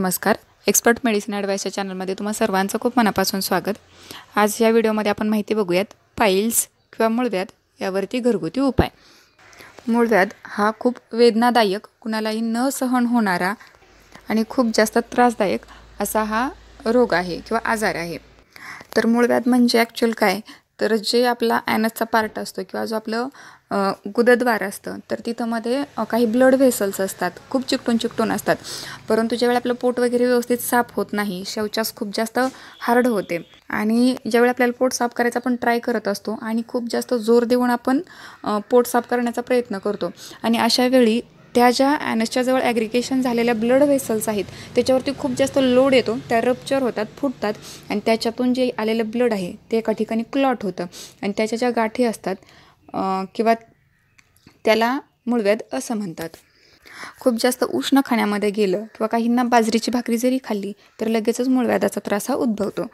नमस्कार expert medicine advice चॅनलमध्ये तुम्हा सर्वांचं खूप मनापासून स्वागत आज या व्हिडिओमध्ये आपण माहिती बघूयात पाईल्स किंवा मूळव्याध यावरती घरगुती उपाय मूळव्याध हा खूप वेदनादायक कुणालाही न सहन होणारा आणि खूप जास्त त्रासदायक असा हा रोग आहे किंवा आजार आहे तर मूळव्याध म्हणजे ॲक्च्युअल काय तर जे आपला ॲनसचा पार्ट असतो किंवा जो आपलं गुदद्वार असतं तर तिथं मध्ये काही ब्लड व्हेसल्स असतात खूप चिकटून चिकटून असतात परंतु ज्यावेळी आपलं पोट वगैरे व्यवस्थित साफ होत नाही शौचास खूप जास्त हार्ड होते आणि ज्यावेळी आपल्याला पोट साफ करायचा आपण ट्राय करत असतो आणि खूप जास्त जोर देऊन आपण पोट साफ करण्याचा प्रयत्न करतो आणि अशा वेळी त्या ज्या जवळ ॲग्रिकेशन झालेल्या ब्लड वेसल्स आहेत त्याच्यावरती खूप जास्त लोड येतो त्या रप्चर होतात फुटतात आणि त्याच्यातून जे आलेलं ब्लड आहे ते एका ठिकाणी क्लॉट होतं आणि त्याच्या ज्या गाठी असतात किंवा त्याला मूळव्याध असं म्हणतात खूप जास्त उष्ण खाण्यामध्ये गेलं किंवा काहींना बाजरीची भाकरी जरी खाल्ली तर लगेचच मूळव्याधाचा त्रास हा उद्भवतो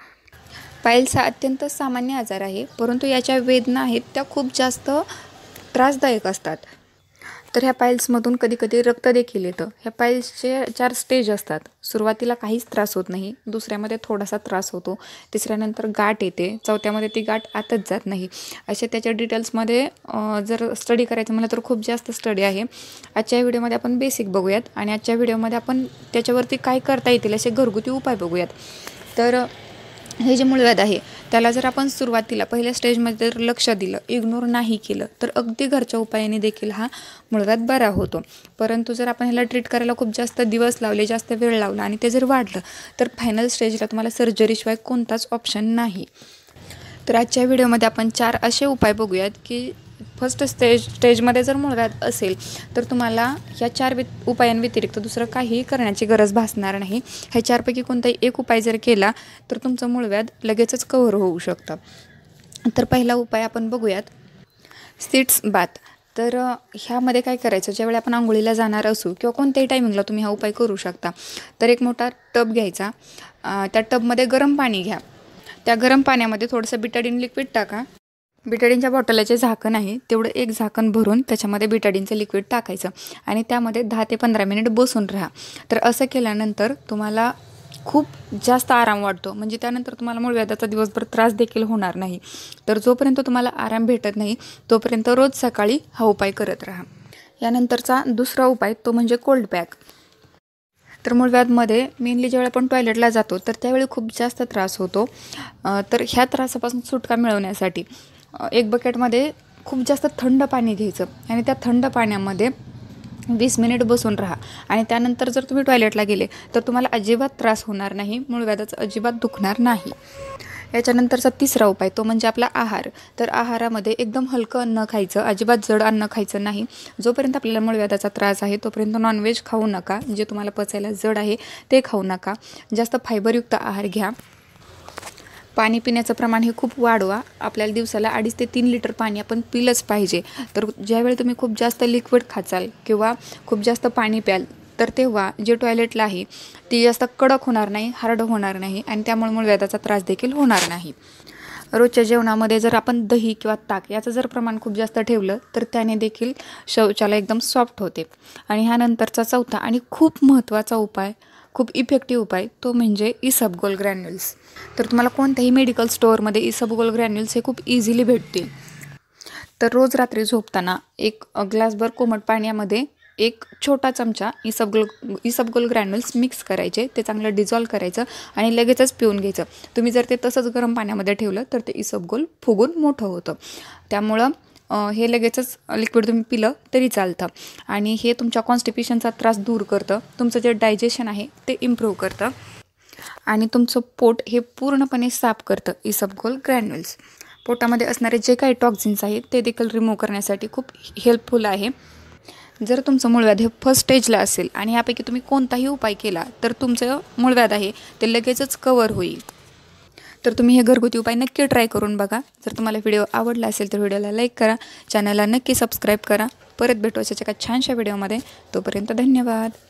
पायल्स हा अत्यंत सामान्य आजार आहे परंतु याच्या वेदना आहेत त्या खूप जास्त त्रासदायक असतात तर ह्या पाईल्समधून कधी कधी रक्त देखील येतं ह्या पायल्सचे चार स्टेज असतात सुरुवातीला काहीच त्रास होत नाही दुसऱ्यामध्ये थोडासा त्रास होतो तिसऱ्यानंतर गाठ येते चौथ्यामध्ये ती गाठ आतच जात नाही असे त्याच्या डिटेल्समध्ये जर स्टडी करायचं म्हणलं तर खूप जास्त स्टडी आहे आजच्या व्हिडिओमध्ये आपण बेसिक बघूयात आणि आजच्या व्हिडिओमध्ये आपण त्याच्यावरती काय करता येतील असे घरगुती उपाय बघूयात तर हे जे मूळव्याध आहे त्याला जर आपण सुरुवातीला पहिल्या स्टेजमध्ये जर लक्ष दिलं इग्नोर नाही केलं तर अगदी घरच्या उपायाने देखील हा मुळव्यात बरा होतो परंतु जर आपण ह्याला ट्रीट करायला खूप जास्त दिवस लावले जास्त वेळ लावला आणि ते जर वाढलं तर फायनल स्टेजला तुम्हाला सर्जरीशिवाय कोणताच ऑप्शन नाही तर आजच्या व्हिडिओमध्ये आपण चार असे उपाय बघूयात की फर्स्ट स्टेज स्टेजमध्ये जर मूळव्याध असेल तर तुम्हाला ह्या चार वि उपायांव्यतिरिक्त दुसरं काहीही करण्याची गरज भासणार नाही ह्या चारपैकी कोणताही एक उपाय जर केला तर तुमचं मूळव्याध लगेचच कव्हर होऊ शकतं तर पहिला उपाय आपण बघूयात सीट्स बाथ तर ह्यामध्ये काय करायचं ज्यावेळी आपण आंघोळीला जाणार असू किंवा कोणत्याही टायमिंगला तुम्ही हा उपाय करू शकता तर एक मोठा टब घ्यायचा त्या टबमध्ये गरम पाणी घ्या त्या गरम पाण्यामध्ये थोडंसं बिटाडिन लिक्विड टाका बिटाडीनच्या बॉटलाचे झाकण आहे तेवढं एक झाकण भरून त्याच्यामध्ये बिटाडीनचं लिक्विड टाकायचं आणि त्यामध्ये दहा ते पंधरा मिनिट बसून राहा तर असं केल्यानंतर तुम्हाला खूप जास्त आराम वाटतो म्हणजे त्यानंतर तुम्हाला मूळव्याधाचा दिवसभर त्रास देखील होणार नाही तर जोपर्यंत तुम्हाला आराम भेटत नाही तोपर्यंत रोज सकाळी हा उपाय करत राहा यानंतरचा दुसरा उपाय तो म्हणजे कोल्ड पॅक तर व्याधमध्ये मेनली ज्यावेळी आपण टॉयलेटला जातो तर त्यावेळी खूप जास्त त्रास होतो तर ह्या त्रासापासून सुटका मिळवण्यासाठी एक बकेटमध्ये खूप जास्त थंड पाणी घ्यायचं आणि त्या थंड पाण्यामध्ये वीस मिनिट बसून राहा आणि त्यानंतर जर तुम्ही टॉयलेटला गेले तर तुम्हाला अजिबात त्रास होणार नाही मूळव्याधाचं अजिबात दुखणार नाही याच्यानंतरचा तिसरा उपाय तो म्हणजे आपला आहार तर आहारामध्ये एकदम हलकं अन्न खायचं अजिबात जड अन्न खायचं नाही जोपर्यंत आपल्याला मूळव्याधाचा त्रास आहे तोपर्यंत नॉनव्हेज खाऊ नका जे तुम्हाला पचायला जड आहे ते खाऊ नका जास्त फायबरयुक्त आहार घ्या पाणी पिण्याचं प्रमाण हे खूप वाढवा आपल्याला दिवसाला अडीच ते तीन लिटर पाणी आपण पिलंच पाहिजे तर ज्यावेळी तुम्ही खूप जास्त लिक्विड खाचाल किंवा खूप जास्त पाणी प्याल तर तेव्हा जे टॉयलेटला आहे ती जास्त कडक होणार नाही हार्ड होणार नाही आणि त्यामुळे व्याधाचा त्रास देखील होणार नाही रोजच्या जेवणामध्ये जर आपण दही किंवा ताक याचं जर प्रमाण खूप जास्त ठेवलं तर त्याने देखील शौचालय एकदम सॉफ्ट होते आणि ह्यानंतरचा चौथा आणि खूप महत्त्वाचा उपाय खूप इफेक्टिव्ह उपाय तो म्हणजे इसबगोल ग्रॅन्युल्स तर तुम्हाला कोणत्याही मेडिकल स्टोअरमध्ये इसबगोल ग्रॅन्युल्स हे खूप इझिली भेटतील तर रोज रात्री झोपताना एक ग्लासभर कोमट पाण्यामध्ये एक छोटा चमचा इसबगोल इसबगोल ग्रॅन्युल्स मिक्स करायचे ते चांगलं डिझॉल्व करायचं आणि लगेचच पिऊन घ्यायचं तुम्ही जर ते तसंच गरम पाण्यामध्ये ठेवलं तर ते इसबगोल फुगून मोठं होतं त्यामुळं हे लगेचच लिक्विड तुम्ही पिलं तरी चालतं आणि हे तुमच्या कॉन्स्टिपेशनचा त्रास दूर करतं तुमचं जे डायजेशन आहे ते इम्प्रूव्ह करतं आणि तुमचं पोट हे पूर्णपणे साफ करतं इसबगोल ग्रॅन्युल्स पोटामध्ये असणारे जे काही टॉक्झिन्स आहेत ते देखील रिमूव्ह करण्यासाठी खूप हेल्पफुल आहे जर तुमचं मूळव्याध हे फर्स्ट स्टेजला असेल आणि यापैकी तुम्ही कोणताही उपाय केला तर तुमचं मूळव्याध आहे ते लगेचच कवर होईल तर तुम्ही हे घरगुती उपाय नक्की ट्राय करून बघा जर तुम्हाला व्हिडिओ आवडला असेल तर व्हिडिओला लाईक करा चॅनलला नक्की सबस्क्राईब करा परत भेटू अशाच्या एका छानशा व्हिडिओमध्ये तोपर्यंत धन्यवाद